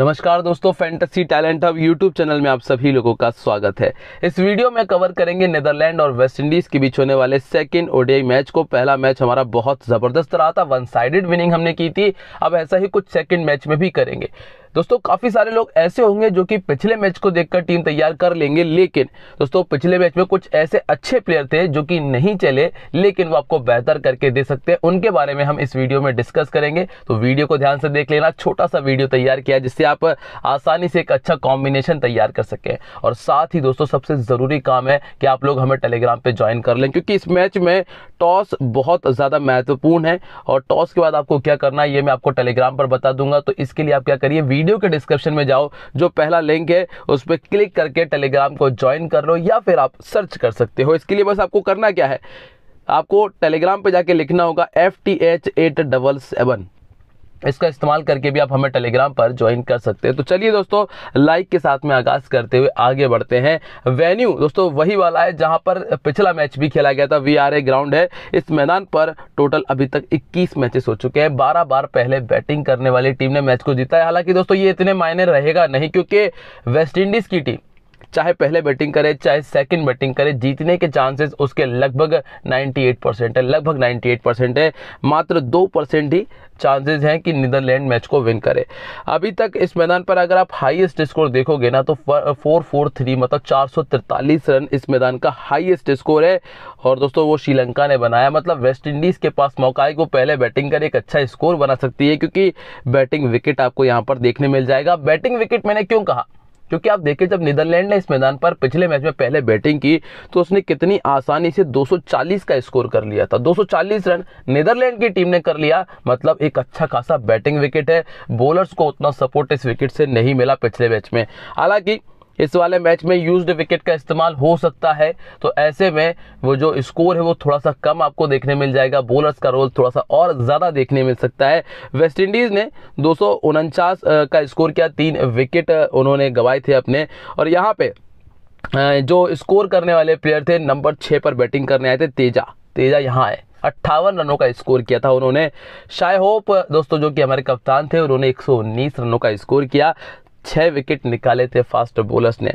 नमस्कार दोस्तों fantasy talent hub YouTube channel में आप सभी लोगों का स्वागत है इस वीडियो में कवर करेंगे नीदरलैंड और वेस्ट इंडीज के बीच होने वाले सेकंड ओडीआई मैच को पहला मैच हमारा बहुत ज़बरदस्त रहा था वन साइडेड विनिंग हमने की थी अब ऐसा ही कुछ सेकंड मैच में भी करेंगे दोस्तों काफी सारे लोग ऐसे होंगे जो कि पिछले मैच को देखकर टीम तैयार कर लेंगे लेकिन दोस्तों पिछले मैच में कुछ ऐसे अच्छे प्लेयर थे जो कि नहीं चले लेकिन वो आपको बेहतर करके दे सकते हैं उनके बारे में हम इस वीडियो में डिस्कस करेंगे तो वीडियो को ध्यान से देख लेना छोटा सा वीडियो तैयार किया जिससे आप आसानी से एक अच्छा कॉम्बिनेशन तैयार कर सकें और साथ ही दोस्तों सबसे ज़रूरी काम है कि आप लोग हमें टेलीग्राम पर ज्वाइन कर लें क्योंकि इस मैच में टॉस बहुत ज़्यादा महत्वपूर्ण है और टॉस के बाद आपको क्या करना है ये मैं आपको टेलीग्राम पर बता दूंगा तो इसके लिए आप क्या करिए वीडियो के डिस्क्रिप्शन में जाओ जो पहला लिंक है उस पर क्लिक करके टेलीग्राम को ज्वाइन कर लो या फिर आप सर्च कर सकते हो इसके लिए बस आपको करना क्या है आपको टेलीग्राम पर जाके लिखना होगा F T H at double seven इसका इस्तेमाल करके भी आप हमें टेलीग्राम पर ज्वाइन कर सकते हैं तो चलिए दोस्तों लाइक के साथ में आगाज़ करते हुए आगे बढ़ते हैं वेन्यू दोस्तों वही वाला है जहां पर पिछला मैच भी खेला गया था वी आर ए ग्राउंड है इस मैदान पर टोटल अभी तक 21 मैचेस हो चुके हैं 12 बार पहले बैटिंग करने वाली टीम ने मैच को जीता है हालांकि दोस्तों ये इतने मायने रहेगा नहीं क्योंकि वेस्ट इंडीज़ की टीम चाहे पहले बैटिंग करे चाहे सेकंड बैटिंग करे जीतने के चांसेस उसके लगभग 98 परसेंट है लगभग 98 परसेंट है मात्र दो परसेंट ही चांसेस हैं कि नीदरलैंड मैच को विन करे अभी तक इस मैदान पर अगर आप हाईएस्ट स्कोर देखोगे ना तो फोर फोर थ्री मतलब चार रन इस मैदान का हाईएस्ट स्कोर है और दोस्तों वो श्रीलंका ने बनाया मतलब वेस्ट इंडीज़ के पास मौका है कि वो पहले बैटिंग कर एक अच्छा स्कोर बना सकती है क्योंकि बैटिंग विकेट आपको यहाँ पर देखने मिल जाएगा बैटिंग विकेट मैंने क्यों कहा क्योंकि आप देखिए जब नीदरलैंड ने इस मैदान पर पिछले मैच में पहले बैटिंग की तो उसने कितनी आसानी से 240 का स्कोर कर लिया था 240 रन नीदरलैंड की टीम ने कर लिया मतलब एक अच्छा खासा बैटिंग विकेट है बॉलर्स को उतना सपोर्ट इस विकेट से नहीं मिला पिछले मैच में हालांकि इस वाले मैच में यूज्ड विकेट का इस्तेमाल हो सकता है तो ऐसे में वो जो स्कोर है वो थोड़ा सा कम आपको देखने मिल जाएगा बॉलर्स का रोल थोड़ा सा और ज़्यादा देखने मिल सकता है वेस्ट इंडीज़ ने दो का स्कोर किया तीन विकेट उन्होंने गंवाए थे अपने और यहाँ पे जो स्कोर करने वाले प्लेयर थे नंबर छः पर बैटिंग करने आए थे तेजा तेजा यहाँ आए अट्ठावन रनों का स्कोर किया था उन्होंने शाय होप दोस्तों जो कि हमारे कप्तान थे उन्होंने 119 रनों का स्कोर किया छः विकेट निकाले थे फास्ट बॉलर्स ने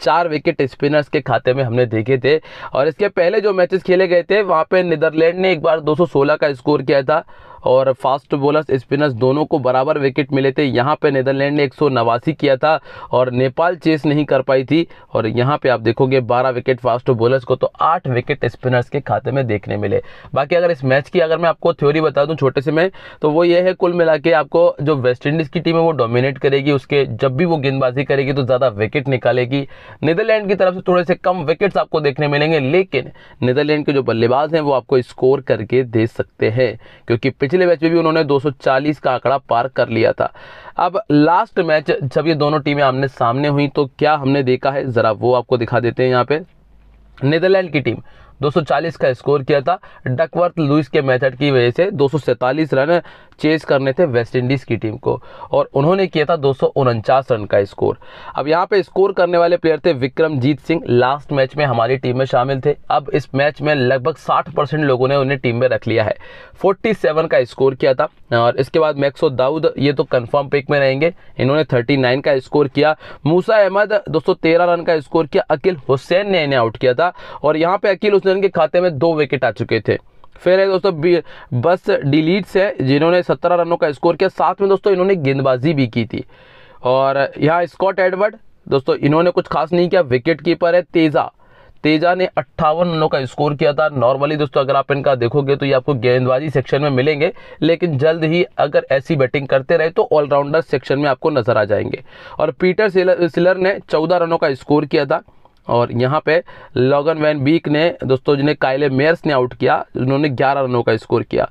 चार विकेट स्पिनर्स के खाते में हमने देखे थे और इसके पहले जो मैचेस खेले गए थे वहाँ पे नीदरलैंड ने एक बार 216 का स्कोर किया था और फास्ट बॉलर स्पिनर्स दोनों को बराबर विकेट मिले थे यहाँ पे नीदरलैंड ने एक किया था और नेपाल चेस नहीं कर पाई थी और यहाँ पे आप देखोगे 12 विकेट फास्ट बॉलर्स को तो 8 विकेट स्पिनर्स के खाते में देखने मिले बाकी अगर इस मैच की अगर मैं आपको थ्योरी बता दूँ छोटे से मैं तो वो ये है कुल मिला के आपको जो वेस्ट इंडीज़ की टीम है वो डोमिनेट करेगी उसके जब भी वो गेंदबाजी करेगी तो ज़्यादा विकेट निकालेगी नीदरलैंड की तरफ से थोड़े से कम विकेट्स आपको देखने मिलेंगे लेकिन नीदरलैंड के जो बल्लेबाज हैं वो आपको स्कोर करके दे सकते हैं क्योंकि पिच पिछले मैच में भी उन्होंने 240 का आंकड़ा पार कर लिया था अब लास्ट मैच जब ये दोनों टीमें आमने सामने हुई तो क्या हमने देखा है ज़रा वो आपको दिखा देते हैं यहाँ पे नीदरलैंड की टीम 240 का स्कोर किया था डकवर्थ लुइस के मेथड की वजह से दो रन चेज करने थे वेस्ट इंडीज़ की टीम को और उन्होंने किया था दो रन का स्कोर अब यहाँ पे स्कोर करने वाले प्लेयर थे विक्रमजीत सिंह लास्ट मैच में हमारी टीम में शामिल थे अब इस मैच में लगभग 60 परसेंट लोगों ने उन्हें टीम में रख लिया है 47 का स्कोर किया था और इसके बाद मैक्सो दाऊद ये तो कन्फर्म पिक में रहेंगे इन्होंने थर्टी का स्कोर किया मूसा अहमद दो तेरह रन का स्कोर किया अकील हुसैन ने इन्हें आउट किया था और यहाँ पे अकील हुसैन के खाते में दो विकेट आ चुके थे फिर है दोस्तों बस डिलीट्स है जिन्होंने सत्रह रनों का स्कोर किया साथ में दोस्तों इन्होंने गेंदबाजी भी की थी और यहाँ स्कॉट एडवर्ड दोस्तों इन्होंने कुछ खास नहीं किया विकेट कीपर है तेजा तेजा ने अट्ठावन रनों का स्कोर किया था नॉर्मली दोस्तों अगर आप इनका देखोगे तो ये आपको गेंदबाजी सेक्शन में मिलेंगे लेकिन जल्द ही अगर ऐसी बैटिंग करते रहे तो ऑलराउंडर सेक्शन में आपको नजर आ जाएंगे और पीटर सिलर, सिलर ने चौदह रनों का स्कोर किया था और यहाँ पे लॉगन वैन बीक ने दोस्तों जिन्हें कायले मेयर्स ने आउट किया उन्होंने 11 रनों का स्कोर किया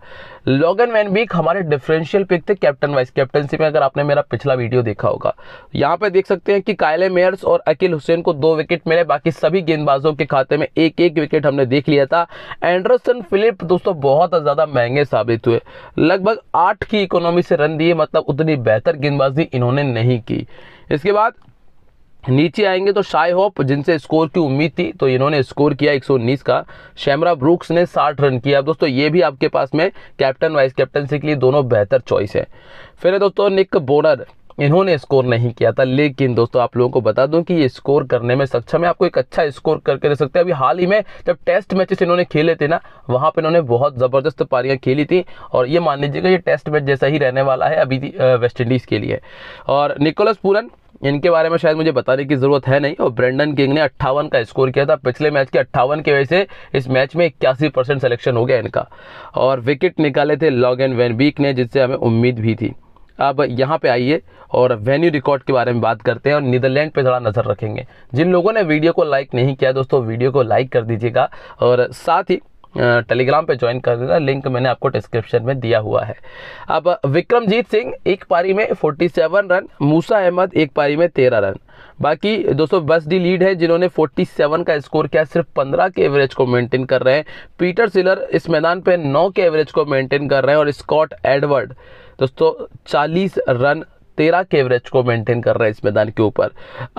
लॉगन वैन बीक हमारे डिफरेंशियल पिक थे कैप्टन वाइस कैप्टनशिप में अगर आपने मेरा पिछला वीडियो देखा होगा यहाँ पे देख सकते हैं कि कायले मेयर्स और अकिल हुसैन को दो विकेट मिले बाकी सभी गेंदबाजों के खाते में एक एक विकेट हमने देख लिया था एंडरसन फिलिप दोस्तों बहुत ज़्यादा महंगे साबित हुए लगभग आठ की इकोनॉमी से रन दिए मतलब उतनी बेहतर गेंदबाजी इन्होंने नहीं की इसके बाद नीचे आएंगे तो शाई होप जिनसे स्कोर की उम्मीद थी तो इन्होंने स्कोर किया 119 का शैमरा ब्रूक्स ने 60 रन किया दोस्तों ये भी आपके पास में कैप्टन वाइस कैप्टनसी के लिए दोनों बेहतर चॉइस है फिर है दोस्तों निक बोनर इन्होंने स्कोर नहीं किया था लेकिन दोस्तों आप लोगों को बता दूं कि ये स्कोर करने में सक्षम है आपको एक अच्छा स्कोर करके दे सकते हैं अभी हाल ही में जब टेस्ट मैचेस इन्होंने खेले थे ना वहाँ पे इन्होंने बहुत ज़बरदस्त पारियाँ खेली थी और ये मान लीजिएगा ये टेस्ट मैच जैसा ही रहने वाला है अभी वेस्ट इंडीज़ के लिए और निकोलस पूरन इनके बारे में शायद मुझे बताने की ज़रूरत है नहीं और ब्रेंडन किंग ने अट्ठावन का स्कोर किया था पिछले मैच के अट्ठावन की वजह से इस मैच में इक्यासी परसेंट सेलेक्शन हो गया इनका और विकेट निकाले थे लॉग एन वैन वीक ने जिससे हमें उम्मीद भी थी अब यहाँ पे आइए और वेन्यू रिकॉर्ड के बारे में बात करते हैं और नीदरलैंड पे थोड़ा नज़र रखेंगे जिन लोगों ने वीडियो को लाइक नहीं किया दोस्तों वीडियो को लाइक कर दीजिएगा और साथ ही टेलीग्राम पे ज्वाइन कर देना लिंक मैंने आपको डिस्क्रिप्शन में दिया हुआ है अब विक्रमजीत सिंह एक पारी में 47 रन मूसा अहमद एक पारी में 13 रन बाकी दोस्तों बस डी लीड है जिन्होंने 47 का स्कोर किया सिर्फ 15 के एवरेज को मेंटेन कर रहे हैं पीटर सिलर इस मैदान पे 9 के एवरेज को मेंटेन कर रहे हैं और स्कॉट एडवर्ड दोस्तों चालीस रन तेरह के एवरेज को मेंटेन कर रहे हैं इस मैदान के ऊपर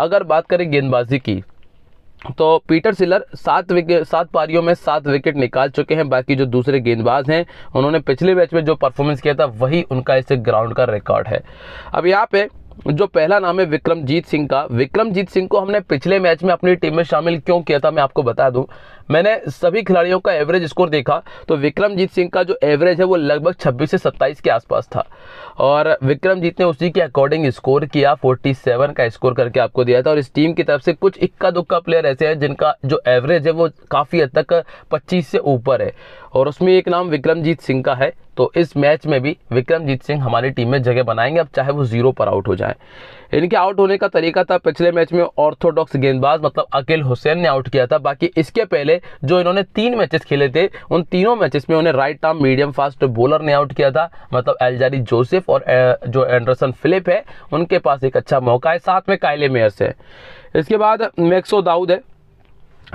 अगर बात करें गेंदबाजी की तो पीटर सिलर सात विकेट सात पारियों में सात विकेट निकाल चुके हैं बाकी जो दूसरे गेंदबाज हैं उन्होंने पिछले मैच में जो परफॉर्मेंस किया था वही उनका इस ग्राउंड का रिकॉर्ड है अब यहाँ पे जो पहला नाम है विक्रमजीत सिंह का विक्रमजीत सिंह को हमने पिछले मैच में अपनी टीम में शामिल क्यों किया था मैं आपको बता दूं मैंने सभी खिलाड़ियों का एवरेज स्कोर देखा तो विक्रमजीत सिंह का जो एवरेज है वो लगभग 26 से 27 के आसपास था और विक्रमजीत ने उसी के अकॉर्डिंग स्कोर किया 47 का स्कोर करके आपको दिया था और इस टीम की तरफ से कुछ इक्का दुक्का प्लेयर ऐसे हैं जिनका जो एवरेज है वो काफ़ी हद तक पच्चीस से ऊपर है और उसमें एक नाम विक्रमजीत सिंह का है तो इस मैच में भी विक्रमजीत सिंह हमारी टीम में जगह बनाएंगे अब चाहे वो जीरो पर आउट हो जाए इनके आउट होने का तरीका था पिछले मैच में ऑर्थोडॉक्स गेंदबाज मतलब अकेल हुसैन ने आउट किया था बाकी इसके पहले पहले जो इन्होंने तीन मैचेस खेले थे उन तीनों मैचेस में उन्हें right arm medium fast bowler ने आउट किया था मतलब एलजारी जोसेफ और जो एंडरसन फिलिप है उनके पास एक अच्छा मौका है साथ में कायले मेयर्स है इसके बाद मैक्सो दाऊद है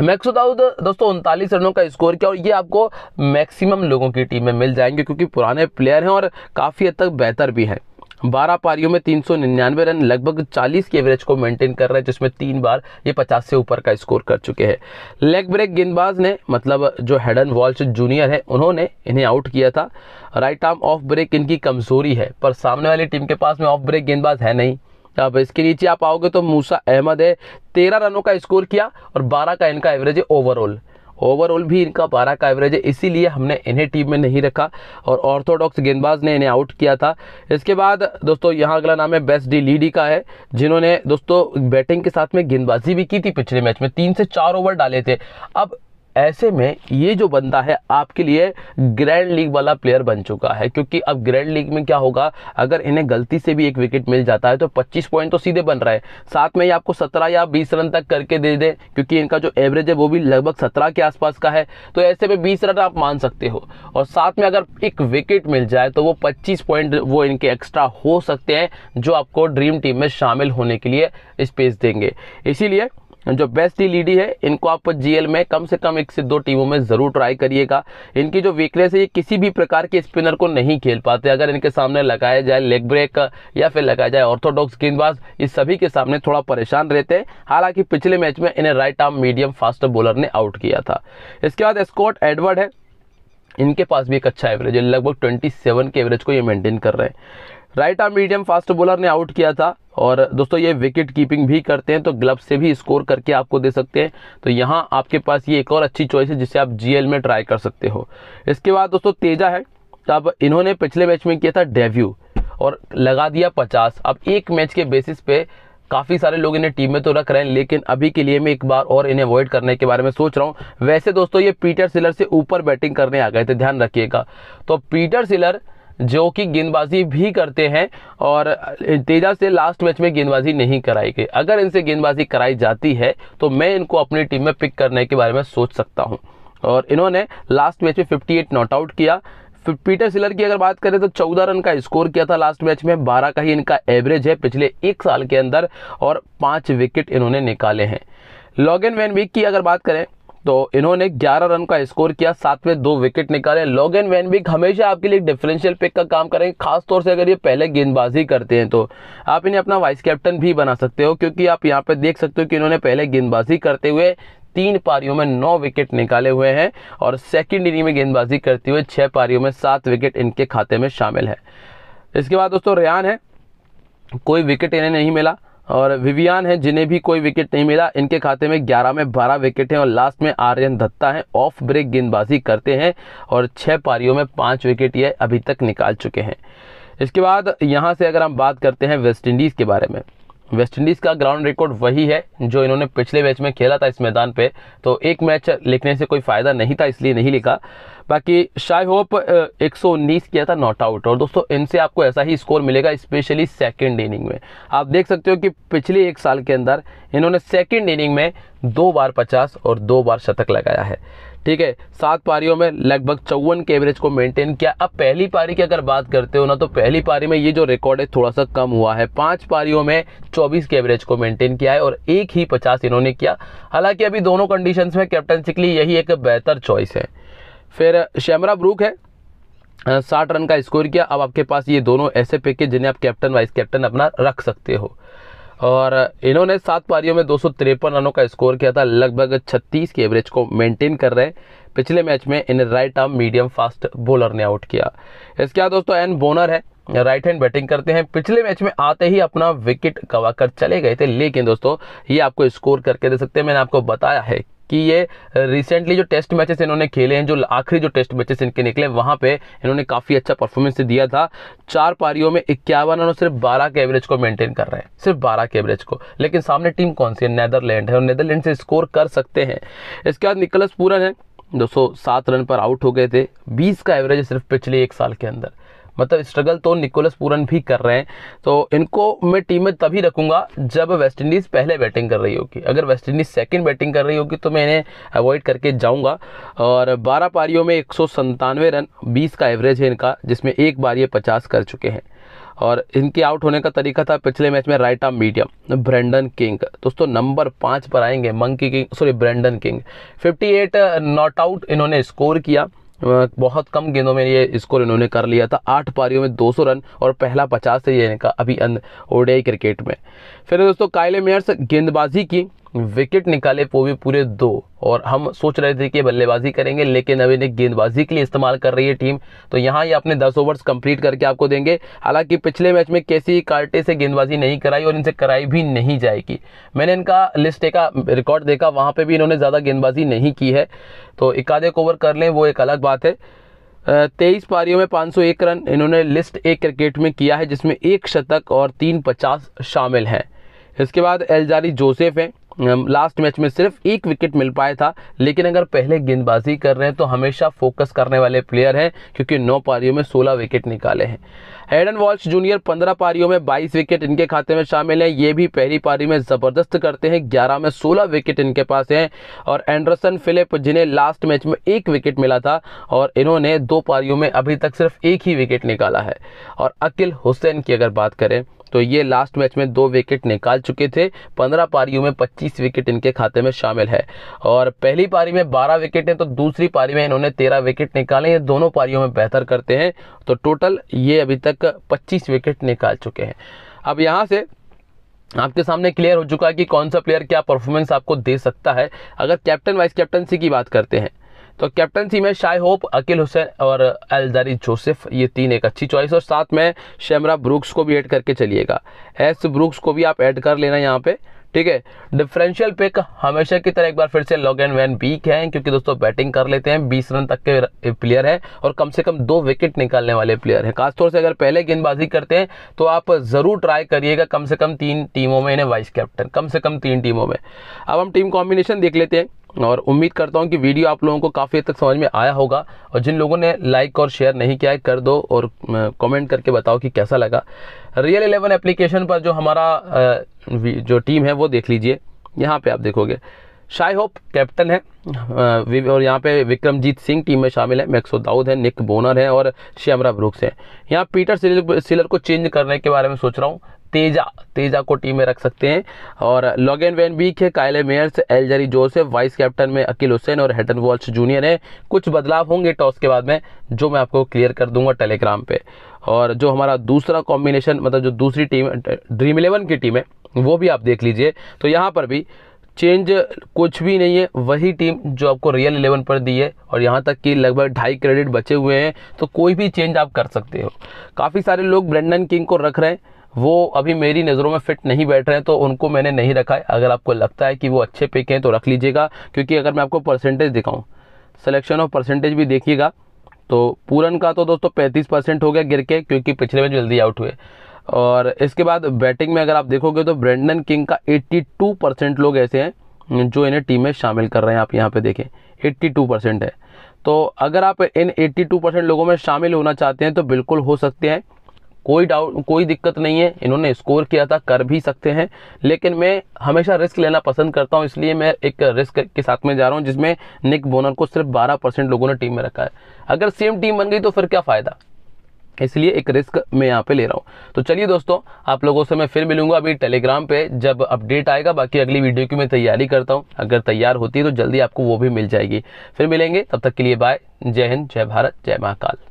मैक्सो दाऊद दोस्तों उनतालीस रनों का स्कोर किया और ये आपको मैक्सिमम लोगों की टीम में मिल जाएंगे क्योंकि पुराने प्लेयर हैं और काफ़ी हद तक बेहतर भी हैं बारह पारियों में तीन सौ निन्यानवे रन लगभग चालीस की एवरेज को मेंटेन कर रहे हैं जिसमें तीन बार ये पचास से ऊपर का स्कोर कर चुके हैं लेग ब्रेक गेंदबाज ने मतलब जो हेडन वॉल्स जूनियर है उन्होंने इन्हें आउट किया था राइट आर्म ऑफ ब्रेक इनकी कमजोरी है पर सामने वाली टीम के पास में ऑफ ब्रेक गेंदबाज है नहीं अब इसके नीचे आप आओगे तो मूसा अहमद है तेरह रनों का स्कोर किया और बारह का इनका एवरेज है ओवरऑल ओवरऑल भी इनका बारह का एवरेज है इसीलिए हमने इन्हें टीम में नहीं रखा और ऑर्थोडॉक्स गेंदबाज ने इन्हें आउट किया था इसके बाद दोस्तों यहाँ अगला नाम है बेस्ट डी लीडी का है जिन्होंने दोस्तों बैटिंग के साथ में गेंदबाजी भी की थी पिछले मैच में तीन से चार ओवर डाले थे अब ऐसे में ये जो बंदा है आपके लिए ग्रैंड लीग वाला प्लेयर बन चुका है क्योंकि अब ग्रैंड लीग में क्या होगा अगर इन्हें गलती से भी एक विकेट मिल जाता है तो 25 पॉइंट तो सीधे बन रहा है साथ में ये आपको 17 या 20 रन तक करके दे दें क्योंकि इनका जो एवरेज है वो भी लगभग 17 के आसपास का है तो ऐसे में बीस रन आप मान सकते हो और साथ में अगर एक विकेट मिल जाए तो वो पच्चीस पॉइंट वो इनके एक्स्ट्रा हो सकते हैं जो आपको ड्रीम टीम में शामिल होने के लिए स्पेस देंगे इसीलिए जो बेस्ट ई लीडी है इनको आप जीएल में कम से कम एक से दो टीमों में ज़रूर ट्राई करिएगा इनकी जो वीकनेस है ये किसी भी प्रकार के स्पिनर को नहीं खेल पाते अगर इनके सामने लगाया जाए लेग ब्रेक या फिर लगाया जाए ऑर्थोडॉक्स गेंदबाज इस सभी के सामने थोड़ा परेशान रहते हैं हालांकि पिछले मैच में इन्हें right arm medium fast bowler ने आउट किया था इसके बाद स्कॉट एडवर्ड है इनके पास भी एक अच्छा एवरेज है लगभग ट्वेंटी के एवरेज को ये मेनटेन कर रहे हैं right arm medium fast bowler ने आउट किया था और दोस्तों ये विकेट कीपिंग भी करते हैं तो ग्लब्स से भी स्कोर करके आपको दे सकते हैं तो यहाँ आपके पास ये एक और अच्छी चॉइस है जिसे आप जीएल में ट्राई कर सकते हो इसके बाद दोस्तों तेजा है अब इन्होंने पिछले मैच में किया था डेव्यू और लगा दिया पचास अब एक मैच के बेसिस पे काफ़ी सारे लोग इन्हें टीम में तो रख रहे हैं लेकिन अभी के लिए मैं एक बार और इन्हें अवॉइड करने के बारे में सोच रहा हूँ वैसे दोस्तों ये पीटर सिलर से ऊपर बैटिंग करने आ गए थे ध्यान रखिएगा तो पीटर सिलर जो कि गेंदबाजी भी करते हैं और तेजा से लास्ट मैच में गेंदबाजी नहीं कराई गई अगर इनसे गेंदबाजी कराई जाती है तो मैं इनको अपनी टीम में पिक करने के बारे में सोच सकता हूँ और इन्होंने लास्ट मैच में 58 नॉट आउट किया पीटर सिलर की अगर बात करें तो 14 रन का स्कोर किया था लास्ट मैच में 12 का ही इनका एवरेज है पिछले एक साल के अंदर और पाँच विकेट इन्होंने निकाले हैं लॉगन वैन वीक की अगर बात करें तो इन्होंने 11 रन का स्कोर किया साथ में दो विकेट निकाले लॉगन भी हमेशा आपके लिए डिफरेंशियल पिक का काम करेंगे खासतौर से अगर ये पहले गेंदबाजी करते हैं तो आप इन्हें अपना वाइस कैप्टन भी बना सकते हो क्योंकि आप यहाँ पर देख सकते हो कि इन्होंने पहले गेंदबाजी करते हुए तीन पारियों में नौ विकेट निकाले हुए हैं और सेकेंड इनिंग में गेंदबाजी करते हुए छः पारियों में सात विकेट इनके खाते में शामिल है इसके बाद दोस्तों रेहान है कोई विकेट इन्हें नहीं मिला और विवियान है जिन्हें भी कोई विकेट नहीं मिला इनके खाते में 11 में 12 विकेट हैं और लास्ट में आर्यन दत्ता हैं ऑफ ब्रेक गेंदबाजी करते हैं और छः पारियों में पाँच विकेट ये अभी तक निकाल चुके हैं इसके बाद यहाँ से अगर हम बात करते हैं वेस्ट इंडीज़ के बारे में वेस्ट इंडीज़ का ग्राउंड रिकॉर्ड वही है जो इन्होंने पिछले मैच में खेला था इस मैदान पे तो एक मैच लिखने से कोई फ़ायदा नहीं था इसलिए नहीं लिखा बाकी शाई होप एक किया था नॉट आउट और दोस्तों इनसे आपको ऐसा ही स्कोर मिलेगा स्पेशली सेकेंड इनिंग में आप देख सकते हो कि पिछले एक साल के अंदर इन्होंने सेकेंड इनिंग में दो बार पचास और दो बार शतक लगाया है ठीक है सात पारियों में लगभग चौवन के एवरेज को मेंटेन किया अब पहली पारी की अगर बात करते हो ना तो पहली पारी में ये जो रिकॉर्ड है थोड़ा सा कम हुआ है पांच पारियों में 24 के एवरेज को मेंटेन किया है और एक ही 50 इन्होंने किया हालांकि अभी दोनों कंडीशंस में कैप्टनशिप के लिए यही एक बेहतर चॉइस है फिर शैमरा ब्रूक है साठ रन का स्कोर किया अब आपके पास ये दोनों ऐसे पिक जिन्हें आप कैप्टन वाइस कैप्टन अपना रख सकते हो और इन्होंने सात पारियों में दो रनों का स्कोर किया था लगभग 36 के एवरेज को मेंटेन कर रहे हैं पिछले मैच में इन right arm medium fast bowler ने आउट किया इसके बाद दोस्तों एन बोनर है राइट हैंड बैटिंग करते हैं पिछले मैच में आते ही अपना विकेट गवाकर चले गए थे लेकिन दोस्तों ये आपको स्कोर करके दे सकते हैं मैंने आपको बताया है कि ये रिसेंटली जो टेस्ट मैचेस इन्होंने खेले हैं जो आखिरी जो टेस्ट मैचेस इनके निकले वहाँ पे इन्होंने काफ़ी अच्छा परफॉर्मेंस दिया था चार पारियों में इक्यावन और सिर्फ बारह के एवरेज को मेंटेन कर रहे हैं सिर्फ बारह के एवरेज को लेकिन सामने टीम कौन सी है नैदरलैंड है और नैदरलैंड से स्कोर कर सकते हैं इसके बाद निकलस पूरन है सात रन पर आउट हो गए थे बीस का एवरेज सिर्फ पिछले एक साल के अंदर मतलब स्ट्रगल तो निकोलस पूरन भी कर रहे हैं तो इनको मैं टीम में तभी रखूंगा जब वेस्ट इंडीज़ पहले बैटिंग कर रही होगी अगर वेस्ट इंडीज़ सेकेंड बैटिंग कर रही होगी तो मैं इन्हें अवॉइड करके जाऊँगा और बारह पारियों में एक रन बीस का एवरेज है इनका जिसमें एक बार ये पचास कर चुके हैं और इनके आउट होने का तरीका था पिछले मैच में right arm medium Brandon King दोस्तों नंबर पाँच पर आएंगे monkey King sorry Brandon King 58 not out इन्होंने स्कोर किया बहुत कम गेंदों में ये स्कोर इन्होंने कर लिया था आठ पारियों में 200 रन और पहला 50 से ये इनका अभी अंद ओडियाई क्रिकेट में फिर दोस्तों कायले मेयर्स गेंदबाजी की विकेट निकाले वो भी पूरे दो और हम सोच रहे थे कि बल्लेबाजी करेंगे लेकिन अब इन्हें गेंदबाजी के लिए इस्तेमाल कर रही है टीम तो यहाँ ये अपने दस ओवर्स कंप्लीट करके आपको देंगे हालांकि पिछले मैच में कैसी कार्टे से गेंदबाजी नहीं कराई और इनसे कराई भी नहीं जाएगी मैंने इनका लिस्ट का रिकॉर्ड देखा वहाँ पर भी इन्होंने ज़्यादा गेंदबाजी नहीं की है तो इक्यादे ओवर कर लें वो एक अलग बात है तेईस पारियों में 501 रन इन्होंने लिस्ट एक क्रिकेट में किया है जिसमें एक शतक और तीन पचास शामिल हैं इसके बाद एलजारी जोसेफ हैं लास्ट मैच में सिर्फ एक विकेट मिल पाया था लेकिन अगर पहले गेंदबाजी कर रहे हैं तो हमेशा फोकस करने वाले प्लेयर हैं क्योंकि नौ पारियों में सोलह विकेट निकाले हैं हेडन वॉल्स जूनियर पंद्रह पारियों में बाईस विकेट इनके खाते में शामिल हैं ये भी पहली पारी में ज़बरदस्त करते हैं ग्यारह में सोलह विकेट इनके पास हैं और एंडरसन फिलिप जिन्हें लास्ट मैच में एक विकेट मिला था और इन्होंने दो पारियों में अभी तक सिर्फ एक ही विकेट निकाला है और अकिल हुसैन की अगर बात करें तो ये लास्ट मैच में दो विकेट निकाल चुके थे पंद्रह पारियों में पच्चीस विकेट इनके खाते में शामिल है और पहली पारी में बारह विकेट हैं तो दूसरी पारी में इन्होंने तेरह विकेट निकाले ये दोनों पारियों में बेहतर करते हैं तो टोटल ये अभी तक पच्चीस विकेट निकाल चुके हैं अब यहाँ से आपके सामने क्लियर हो चुका है कि कौन सा प्लेयर क्या परफॉर्मेंस आपको दे सकता है अगर कैप्टन वाइस कैप्टनसी की बात करते हैं तो कैप्टनसी में शाई होप अकील हुसैन और अलदारी जोसेफ ये तीन एक अच्छी चॉइस और साथ में शमरा ब्रूक्स को भी ऐड करके चलिएगा एस ब्रूक्स को भी आप ऐड कर लेना यहाँ पे ठीक है डिफरेंशियल पिक हमेशा की तरह एक बार फिर से लॉग एंड वैन बीक है क्योंकि दोस्तों बैटिंग कर लेते हैं बीस रन तक के प्लेयर है और कम से कम दो विकेट निकालने वाले प्लेयर है खासतौर से अगर पहले गेंदबाजी करते हैं तो आप ज़रूर ट्राई करिएगा कम से कम तीन टीमों में इन्हें वाइस कैप्टन कम से कम तीन टीमों में अब हम टीम कॉम्बिनेशन देख लेते हैं और उम्मीद करता हूँ कि वीडियो आप लोगों को काफ़ी हद तक समझ में आया होगा और जिन लोगों ने लाइक और शेयर नहीं किया है कर दो और कमेंट करके बताओ कि कैसा लगा रियल इलेवन एप्लीकेशन पर जो हमारा जो टीम है वो देख लीजिए यहाँ पे आप देखोगे शाई होप कैप्टन है और यहाँ पे विक्रमजीत सिंह टीम में शामिल है मैक्सो दाऊद है निक बोनर है और श्यामरा ब्रुक्स है यहाँ पीटर सिलर, सिलर को चेंज करने के बारे में सोच रहा हूँ तेजा तेजा को टीम में रख सकते हैं और एन वैन बीक है Kyle Mayers Alzarri Joseph vice captain में अकील हुसैन और हेटन वॉल्स जूनियर है कुछ बदलाव होंगे टॉस के बाद में जो मैं आपको क्लियर कर दूंगा टेलीग्राम पे और जो हमारा दूसरा कॉम्बिनेशन मतलब जो दूसरी टीम ड्रीम इलेवन की टीम है वो भी आप देख लीजिए तो यहाँ पर भी चेंज कुछ भी नहीं है वही टीम जो आपको रियल इलेवन पर दी है और यहाँ तक कि लगभग ढाई क्रेडिट बचे हुए हैं तो कोई भी चेंज आप कर सकते हो काफ़ी सारे लोग ब्रेंडन किंग को रख रहे हैं वो अभी मेरी नज़रों में फिट नहीं बैठ रहे हैं तो उनको मैंने नहीं रखा है अगर आपको लगता है कि वो अच्छे पिक हैं तो रख लीजिएगा क्योंकि अगर मैं आपको परसेंटेज दिखाऊँ सलेक्शन ऑफ परसेंटेज भी देखिएगा तो पूरन का तो दोस्तों पैंतीस परसेंट हो गया गिर के क्योंकि पिछले में जल्दी आउट हुए और इसके बाद बैटिंग में अगर आप देखोगे तो ब्रेंडन किंग का 82 परसेंट लोग ऐसे हैं जो इन्हें टीम में शामिल कर रहे हैं आप यहाँ पे देखें 82 परसेंट है तो अगर आप इन 82 परसेंट लोगों में शामिल होना चाहते हैं तो बिल्कुल हो सकते हैं कोई डाउट कोई दिक्कत नहीं है इन्होंने स्कोर किया था कर भी सकते हैं लेकिन मैं हमेशा रिस्क लेना पसंद करता हूं इसलिए मैं एक रिस्क के साथ में जा रहा हूं जिसमें निक बोनर को सिर्फ 12 परसेंट लोगों ने टीम में रखा है अगर सेम टीम बन गई तो फिर क्या फ़ायदा इसलिए एक रिस्क मैं यहाँ पे ले रहा हूँ तो चलिए दोस्तों आप लोगों से मैं फिर मिलूंगा अभी टेलीग्राम पे जब अपडेट आएगा बाकी अगली वीडियो की मैं तैयारी करता हूँ अगर तैयार होती है तो जल्दी आपको वो भी मिल जाएगी फिर मिलेंगे तब तक के लिए बाय जय हिंद जय भारत जय महाकाल